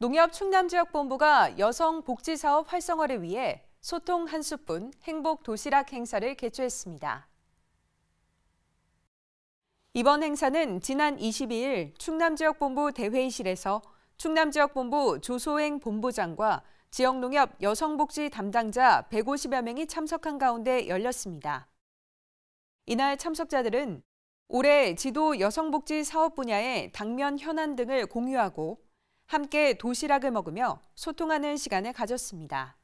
농협 충남지역본부가 여성복지사업 활성화를 위해 소통 한 수뿐 행복 도시락 행사를 개최했습니다. 이번 행사는 지난 22일 충남지역본부 대회의실에서 충남지역본부 조소행 본부장과 지역농협 여성복지 담당자 150여 명이 참석한 가운데 열렸습니다. 이날 참석자들은 올해 지도 여성복지 사업 분야의 당면 현안 등을 공유하고 함께 도시락을 먹으며 소통하는 시간을 가졌습니다.